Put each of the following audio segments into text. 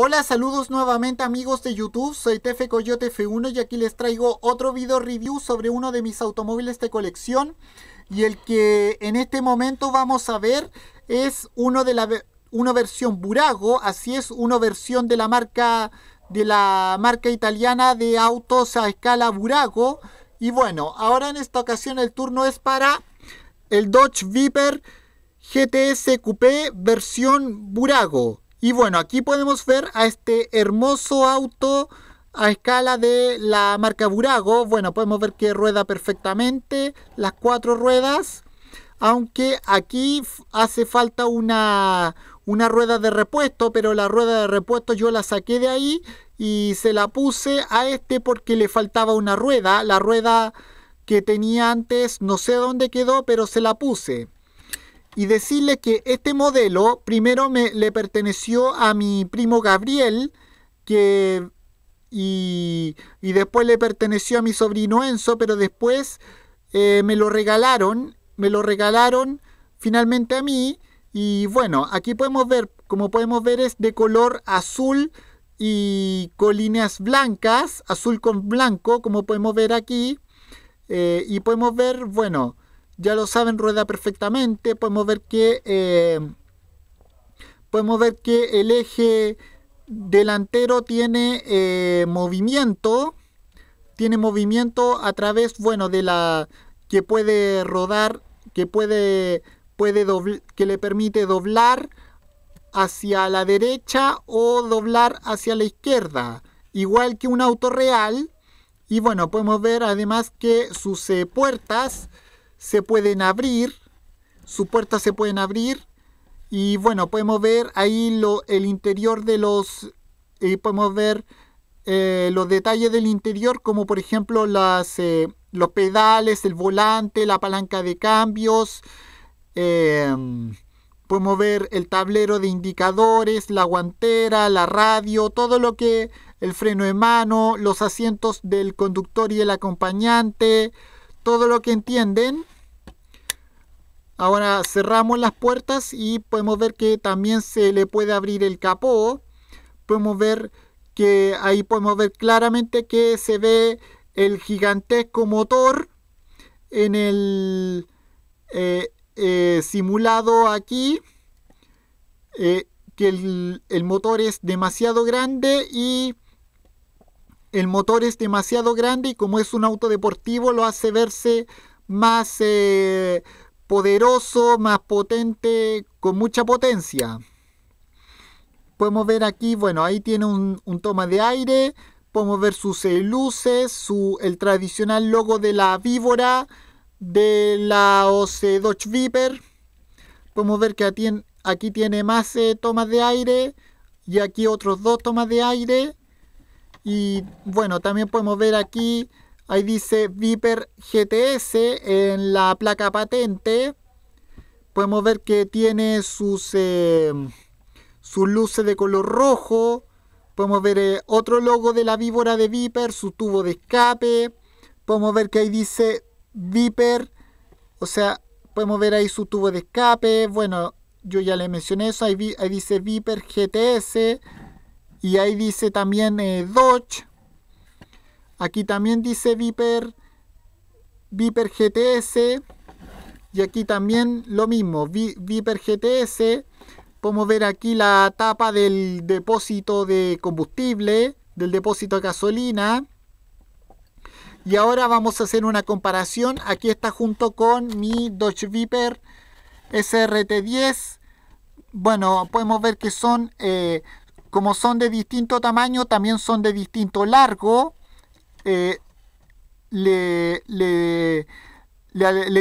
Hola, saludos nuevamente amigos de YouTube, soy tf Coyote F1 y aquí les traigo otro video review sobre uno de mis automóviles de colección y el que en este momento vamos a ver es uno de la una versión Burago, así es, una versión de la marca de la marca italiana de autos a escala Burago y bueno, ahora en esta ocasión el turno es para el Dodge Viper GTS Coupé versión Burago. Y bueno, aquí podemos ver a este hermoso auto a escala de la marca Burago. Bueno, podemos ver que rueda perfectamente las cuatro ruedas. Aunque aquí hace falta una, una rueda de repuesto, pero la rueda de repuesto yo la saqué de ahí y se la puse a este porque le faltaba una rueda. La rueda que tenía antes no sé dónde quedó, pero se la puse y decirle que este modelo primero me, le perteneció a mi primo Gabriel, que, y, y después le perteneció a mi sobrino Enzo, pero después eh, me lo regalaron, me lo regalaron finalmente a mí. Y bueno, aquí podemos ver, como podemos ver es de color azul y con líneas blancas, azul con blanco, como podemos ver aquí. Eh, y podemos ver, bueno, ya lo saben, rueda perfectamente. Podemos ver que, eh, podemos ver que el eje delantero tiene eh, movimiento. Tiene movimiento a través, bueno, de la que puede rodar, que puede, puede que le permite doblar hacia la derecha o doblar hacia la izquierda, igual que un auto real. Y bueno, podemos ver además que sus eh, puertas se pueden abrir, sus puertas se pueden abrir y bueno, podemos ver ahí lo, el interior de los, eh, podemos ver eh, los detalles del interior como por ejemplo las, eh, los pedales, el volante, la palanca de cambios, em, podemos ver el tablero de indicadores, la guantera, la radio, todo lo que el freno de mano, los asientos del conductor y el acompañante, todo lo que entienden. Ahora cerramos las puertas y podemos ver que también se le puede abrir el capó. Podemos ver que ahí podemos ver claramente que se ve el gigantesco motor en el eh, eh, simulado aquí. Eh, que el, motor es demasiado grande y el motor es demasiado grande y como es un auto deportivo lo hace verse más poderoso, más potente, con mucha potencia. Podemos ver aquí, bueno, ahí tiene un, toma de aire, podemos ver sus luces, su, el tradicional logo de la víbora, de la OC Viper. Podemos ver que aquí, aquí tiene más eh, tomas de aire y aquí otros dos tomas de aire. Y bueno, también podemos ver aquí Ahí dice Viper GTS en la placa patente. Podemos ver que tiene sus, eh, luces de color rojo. Podemos ver eh, otro logo de la víbora de Viper, su tubo de escape. Podemos ver que ahí dice Viper. O sea, podemos ver ahí su tubo de escape. Bueno, yo ya le mencioné eso. Ahí, dice Viper GTS. Y ahí dice también eh, Dodge. Aquí también dice Viper, Viper GTS. Y aquí también lo mismo, Viper GTS. Podemos ver aquí la tapa del depósito de combustible, del depósito de gasolina. Y ahora vamos a hacer una comparación. Aquí está junto con mi Dodge Viper SRT10. Bueno, podemos ver que son, eh, como son de distinto tamaño, también son de distinto largo. Eh, le,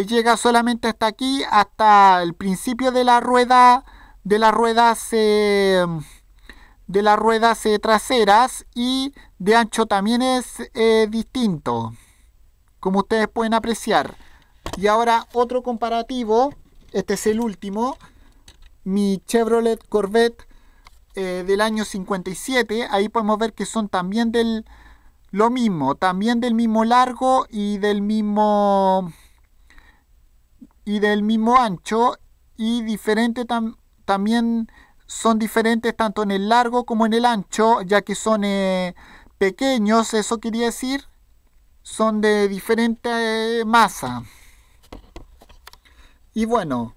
llega solamente hasta aquí, hasta el principio de la rueda, de las ruedas, de las ruedas traseras y de ancho también es eh, distinto, como ustedes pueden apreciar. Y ahora otro comparativo, este es el último, mi Chevrolet Corvette eh, del año 57. Ahí podemos ver que son también del, lo mismo, también del mismo largo y del mismo y del mismo ancho y diferente también son diferentes tanto en el largo como en el ancho, ya que son eh, pequeños, eso quería decir, son de diferente masa. Y bueno,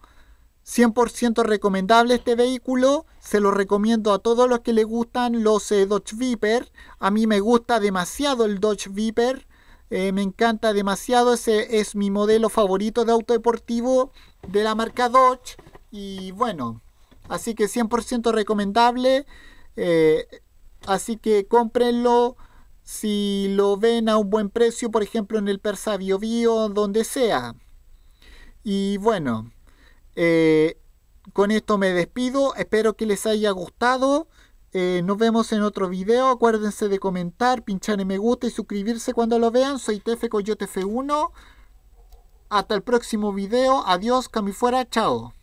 100% recomendable este vehículo, se lo recomiendo a todos los que le gustan los eh, Dodge Viper. A mí me gusta demasiado el Dodge Viper, eh, me encanta demasiado, ese es mi modelo favorito de auto deportivo de la marca Dodge. Y bueno, así que 100% recomendable, eh, así que cómprenlo si lo ven a un buen precio, por ejemplo en el Persa Bio Bio, donde sea. Y bueno, eh, con esto me despido, espero que les haya gustado. Eh, nos vemos en otro video. Acuérdense de comentar, pinchar en me gusta y suscribirse cuando lo vean. Soy Tefe Coyote F1. Hasta el próximo video. Adiós, cami Chao.